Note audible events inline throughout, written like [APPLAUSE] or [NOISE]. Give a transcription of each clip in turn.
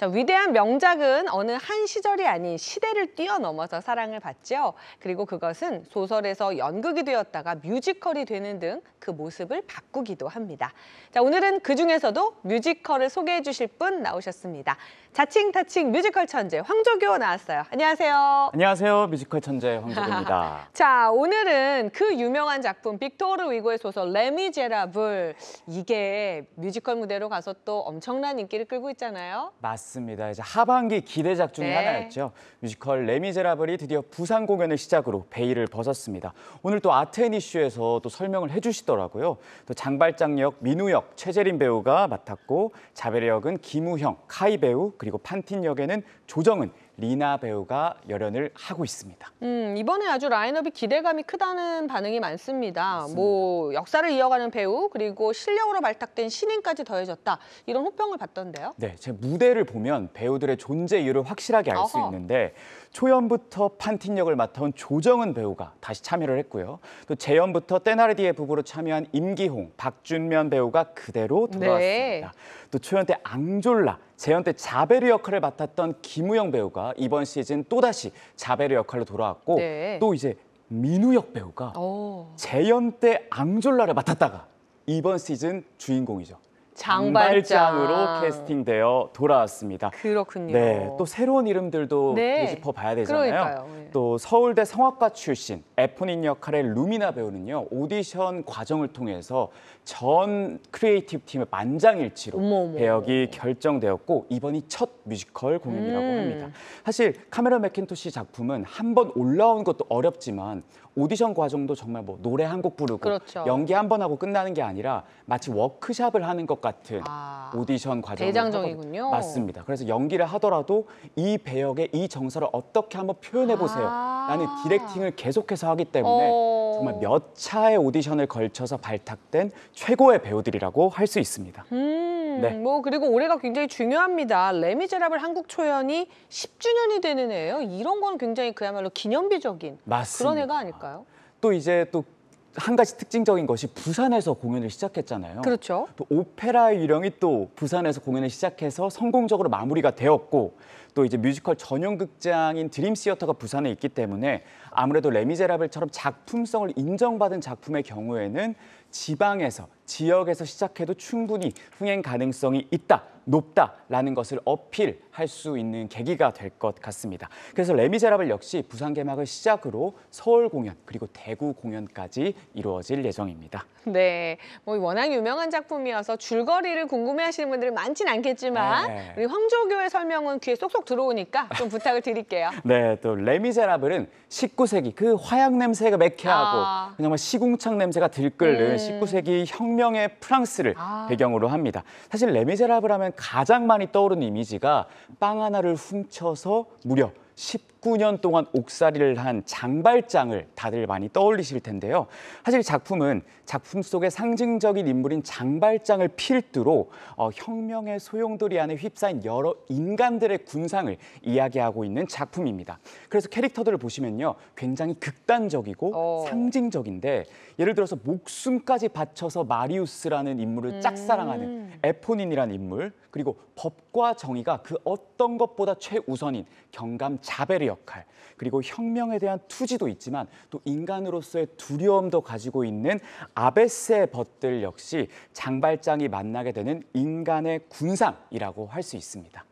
자, 위대한 명작은 어느 한 시절이 아닌 시대를 뛰어넘어서 사랑을 받죠 그리고 그것은 소설에서 연극이 되었다가 뮤지컬이 되는 등 그 모습을 바꾸기도 합니다. 자, 오늘은 그 중에서도 뮤지컬을 소개해 주실 분 나오셨습니다. 자칭 타칭 뮤지컬 천재 황조교 나왔어요. 안녕하세요. 안녕하세요. 뮤지컬 천재 황조교입니다. [LAUGHS] 자, 오늘은 그 유명한 작품 빅토르 위고의 소설 레미제라블 이게 뮤지컬 무대로 가서 또 엄청난 인기를 끌고 있잖아요. 맞습니다. 맞습니다. 이제 하반기 기대작 중 네. 하나였죠. 뮤지컬 레미제라블이 드디어 부산 공연을 시작으로 베일을 벗었습니다. 오늘 또아트앤슈에서또 설명을 해주시더라고요. 또 장발장 역 민우 역 최재린 배우가 맡았고 자베리 역은 김우형, 카이 배우 그리고 판틴 역에는 조정은 리나 배우가 열연을 하고 있습니다. 음, 이번에 아주 라인업이 기대감이 크다는 반응이 많습니다. 맞습니다. 뭐 역사를 이어가는 배우 그리고 실력으로 발탁된 신인까지 더해졌다 이런 호평을 받던데요. 네, 제 무대를 보면 배우들의 존재 이유를 확실하게 알 수 있는데 초연부터 판틴 역을 맡아온 조정은 배우가 다시 참여를 했고요. 또 재연부터 떼나르디의 부부로 참여한 임기홍, 박준면 배우가 그대로 네. 돌아왔습니다. 네. 또 초연 때 앙졸라, 재연 때 자베르 역할을 맡았던 김우영 배우가 이번 시즌 또다시 자베르 역할로 돌아왔고 네. 또 이제 민우혁 배우가 재연 때 앙졸라를 맡았다가 이번 시즌 주인공이죠. 장발장. 으로 캐스팅되어 돌아왔습니다. 그렇군요. 네, 또 새로운 이름들도 네. 되짚어 봐야 되잖아요. 그러니까요. 예. 또 서울대 성악과 출신 에포닌 역할의 루미나 배우는요 오디션 과정을 통해서 전 크리에이티브 팀의 만장일치로 어머, 어머, 배역이 결정되었고 이번이 첫 뮤지컬 공연이라고 음. 합니다. 사실 카메라 맥킨토시 작품은 한 번 올라온 것도 어렵지만 오디션 과정도 정말 뭐 노래 한 곡 부르고 그렇죠. 연기 한 번 하고 끝나는 게 아니라 마치 워크샵을 하는 것 면접 같은 아, 오디션 과정을 대장정이군요. 맞습니다. 그래서 연기를 하더라도 이 배역의 이 정서를 어떻게 한번 표현해 보세요. 아. 라는 디렉팅을 계속해서 하기 때문에 어. 정말 몇 차의 오디션을 걸쳐서 발탁된 최고의 배우들이라고 할 수 있습니다. 음, 네. 뭐 그리고 올해가 굉장히 중요합니다. 레미제라블 한국 초연이 10주년이 되는 해예요. 이런 건 굉장히 그야말로 기념비적인 맞습니다. 그런 해가 아닐까요? 또 이제 또한 가지 특징적인 것이 부산에서 공연을 시작했잖아요. 그렇죠. 또 오페라의 유령이 또 부산에서 공연을 시작해서 성공적으로 마무리가 되었고 또 이제 뮤지컬 전용 극장인 드림 시어터가 부산에 있기 때문에 아무래도 레미제라블처럼 작품성을 인정받은 작품의 경우에는 지방에서 지역에서 시작해도 충분히 흥행 가능성이 있다. 높다라는 것을 어필할 수 있는 계기가 될 것 같습니다. 그래서 레미제라블 역시 부산 개막을 시작으로 서울 공연 그리고 대구 공연까지 이루어질 예정입니다. 네, 뭐 워낙 유명한 작품이어서 줄거리를 궁금해하시는 분들이 많진 않겠지만 네. 우리 황조교의 설명은 귀에 쏙쏙 들어오니까 좀 [LAUGHS] 부탁을 드릴게요. 네, 또 레미제라블은 19세기 그 화약 냄새가 매캐하고 아... 정말 시궁창 냄새가 들끓는 음... 19세기 혁명의 프랑스를 아... 배경으로 합니다. 사실 레미제라블 하면 가장 많이 떠오르는 이미지가 빵 하나를 훔쳐서 무려 19년 동안 옥살이를 한 장발장을 다들 많이 떠올리실 텐데요. 사실 작품은 작품 속의 상징적인 인물인 장발장을 필두로 어, 혁명의 소용돌이 안에 휩싸인 여러 인간들의 군상을 이야기하고 있는 작품입니다. 그래서 캐릭터들을 보시면요. 굉장히 극단적이고 어... 상징적인데 예를 들어서 목숨까지 바쳐서 마리우스라는 인물을 짝사랑하는 음. 에포닌이라는 인물 그리고 법과 정의가 그 어떤 것보다 최우선인 경감 자베리 역할, 그리고 혁명에 대한 투지도 있지만 또 인간으로서의 두려움도 가지고 있는 아베스의 벗들 역시 장발장이 만나게 되는 인간의 군상이라고 할 수 있습니다.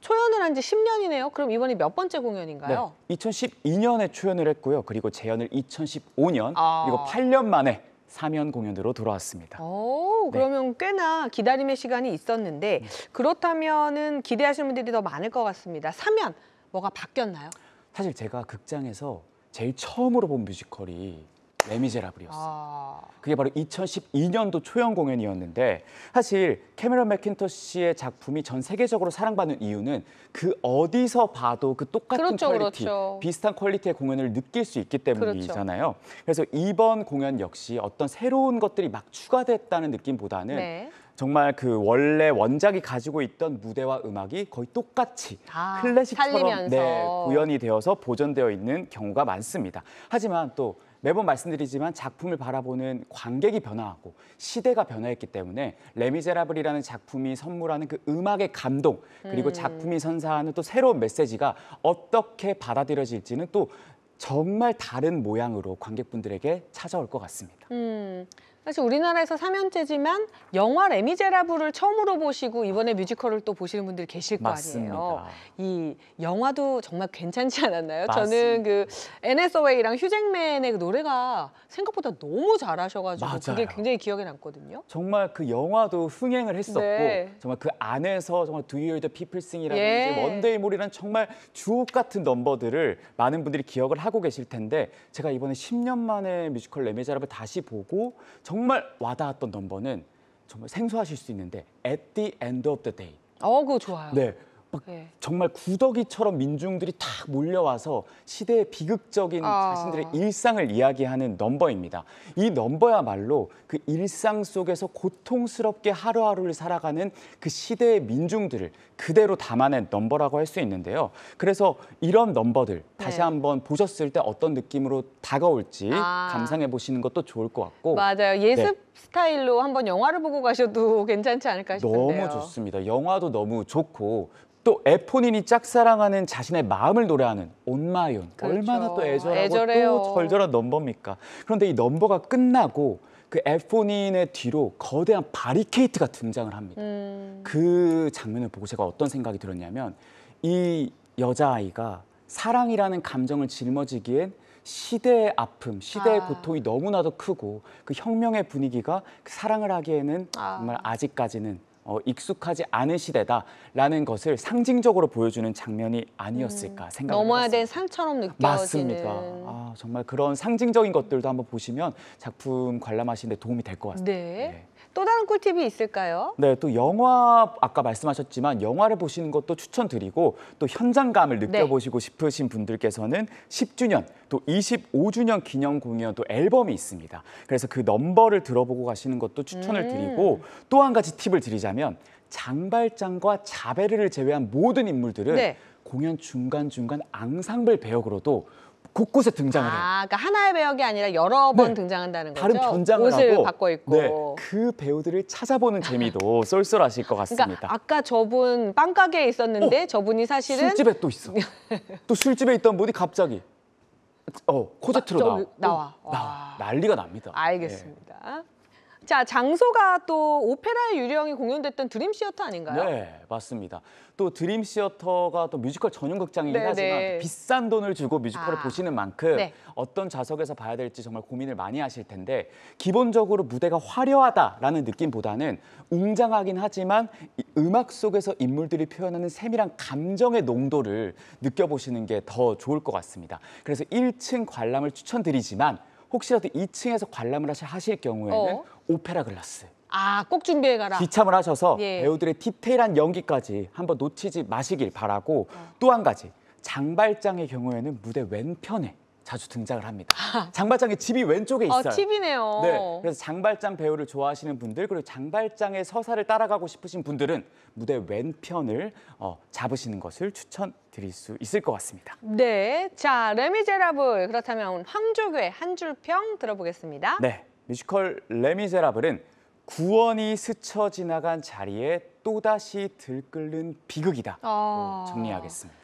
초연을 한 지 10년이네요. 그럼 이번이 몇 번째 공연인가요? 네, 2012년에 초연을 했고요. 그리고 재연을 2015년 아... 그리고 8년 만에 3연 공연으로 돌아왔습니다. 오, 그러면 네. 꽤나 기다림의 시간이 있었는데 음. 그렇다면 기대하시는 분들이 더 많을 것 같습니다. 3연 뭐가 바뀌었나요? 사실 제가 극장에서 제일 처음으로 본 뮤지컬이 레미제라블이었어요. 아... 그게 바로 2012년도 초연 공연이었는데 사실 캐메런 맥킨토씨의 작품이 전 세계적으로 사랑받는 이유는 그 어디서 봐도 그 똑같은 그렇죠, 퀄리티, 그렇죠. 비슷한 퀄리티의 공연을 느낄 수 있기 때문이잖아요. 그렇죠. 그래서 이번 공연 역시 어떤 새로운 것들이 막 추가됐다는 느낌보다는 네. 정말 그 원래 원작이 가지고 있던 무대와 음악이 거의 똑같이 아, 클래식처럼 네, 구현이 되어서 보존되어 있는 경우가 많습니다. 하지만 또 매번 말씀드리지만 작품을 바라보는 관객이 변화하고 시대가 변화했기 때문에 레미제라블이라는 작품이 선물하는 그 음악의 감동 그리고 음. 작품이 선사하는 또 새로운 메시지가 어떻게 받아들여질지는 또 정말 다른 모양으로 관객분들에게 찾아올 것 같습니다. 음. 사실 우리나라에서 3연째지만 영화 레미제라블을 처음으로 보시고 이번에 뮤지컬을 또 보시는 분들 계실 거 맞습니다. 아니에요. 이 영화도 정말 괜찮지 않았나요? 맞습니다. 저는 그 NSOA랑 휴잭맨의 그 노래가 생각보다 너무 잘하셔가지고 맞아요. 그게 굉장히 기억에 남거든요. 정말 그 영화도 흥행을 했었고 네. 정말 그 안에서 정말 Do You Hear the People Sing이라든지 예. 원데이 몰이라는 정말 주옥 같은 넘버들을 많은 분들이 기억을 하고 계실 텐데 제가 이번에 10년 만에 뮤지컬 레미제라블 다시 보고 정말 와닿았던 넘버는 정말 생소하실 수 있는데 At the end of the day. 어, 그거 좋아요. 네, 막 네. 정말 구더기처럼 민중들이 탁 몰려와서 시대의 비극적인 아... 자신들의 일상을 이야기하는 넘버입니다. 이 넘버야말로 그 일상 속에서 고통스럽게 하루하루를 살아가는 그 시대의 민중들을 그대로 담아낸 넘버라고 할 수 있는데요. 그래서 이런 넘버들 다시 네. 한번 보셨을 때 어떤 느낌으로 다가올지 아... 감상해 보시는 것도 좋을 것 같고 맞아요. 예습 네. 스타일로 한번 영화를 보고 가셔도 [LAUGHS] 괜찮지 않을까 싶은데요. 너무 좋습니다. 영화도 너무 좋고 또 에포닌이 짝사랑하는 자신의 마음을 노래하는 온마윤 그렇죠. 얼마나 또 애절하고 애절해요. 또 절절한 넘버입니까? 그런데 이 넘버가 끝나고 그 에포닌의 뒤로 거대한 바리케이트가 등장을 합니다. 음. 그 장면을 보고 제가 어떤 생각이 들었냐면 이 여자아이가 사랑이라는 감정을 짊어지기엔 시대의 아픔, 시대의 아. 고통이 너무나도 크고 그 혁명의 분위기가 그 사랑을 하기에는 아. 정말 아직까지는 어, 익숙하지 않은 시대다라는 것을 상징적으로 보여주는 장면이 아니었을까 음, 생각합니다. 넘어야 될 상처럼 느껴지는. 맞습니다. 아, 정말 그런 상징적인 것들도 한번 보시면 작품 관람하시는 데 도움이 될 것 같습니다. 네. 네. 또 다른 꿀팁이 있을까요? 네, 또 영화 아까 말씀하셨지만 영화를 보시는 것도 추천드리고 또 현장감을 네. 느껴보시고 네. 싶으신 분들께서는 10주년 또 25주년 기념 공연 또 앨범이 있습니다. 그래서 그 넘버를 들어보고 가시는 것도 추천을 음. 드리고 또 한 가지 팁을 드리자면 장발장과 자베르를 제외한 모든 인물들은 네. 공연 중간중간 앙상블 배역으로도 곳곳에 등장을 해요. 아, 그러니까 하나의 배역이 아니라 여러 네. 번 네. 등장한다는 거죠. 다른 변장을 옷을 하고 바꿔 입고 네, 그 배우들을 찾아보는 재미도 [LAUGHS] 쏠쏠하실 것 그러니까 같습니다. 그러니까 아까 저분 빵가게에 있었는데 어, 저분이 사실은 술집에 또 있어. [LAUGHS] 또 술집에 있던 분이 갑자기 어, 코제트로 아, 나와. 나와. 어, 나와. 난리가 납니다. 알겠습니다. 네. 자, 장소가 또 오페라의 유령이 공연됐던 드림시어터 아닌가요? 네, 맞습니다. 또 드림시어터가 또 뮤지컬 전용극장이긴 네, 네. 하지만 비싼 돈을 주고 뮤지컬을 아. 보시는 만큼 네. 어떤 좌석에서 봐야 될지 정말 고민을 많이 하실 텐데 기본적으로 무대가 화려하다라는 느낌보다는 웅장하긴 하지만 음악 속에서 인물들이 표현하는 세밀한 감정의 농도를 느껴보시는 게 더 좋을 것 같습니다. 그래서 1층 관람을 추천드리지만 혹시라도 2층에서 관람을 하실 경우에는 어. 오페라 글라스. 아, 꼭 준비해 가라. 기참을 하셔서 예. 배우들의 디테일한 연기까지 한번 놓치지 마시길 바라고 어. 또한 가지 장발장의 경우에는 무대 왼편에 자주 등장을 합니다. 아. 장발장의 집이 왼쪽에 아, 있어요. 어, 팁이네요. 네, 그래서 장발장 배우를 좋아하시는 분들 그리고 장발장의 서사를 따라가고 싶으신 분들은 무대 왼편을 어, 잡으시는 것을 추천드릴 수 있을 것 같습니다. 네, 자 레미제라블 그렇다면 황조교의 한줄평 들어보겠습니다. 네, 뮤지컬 레미제라블은 구원이 스쳐 지나간 자리에 또다시 들끓는 비극이다. 아... 정리하겠습니다.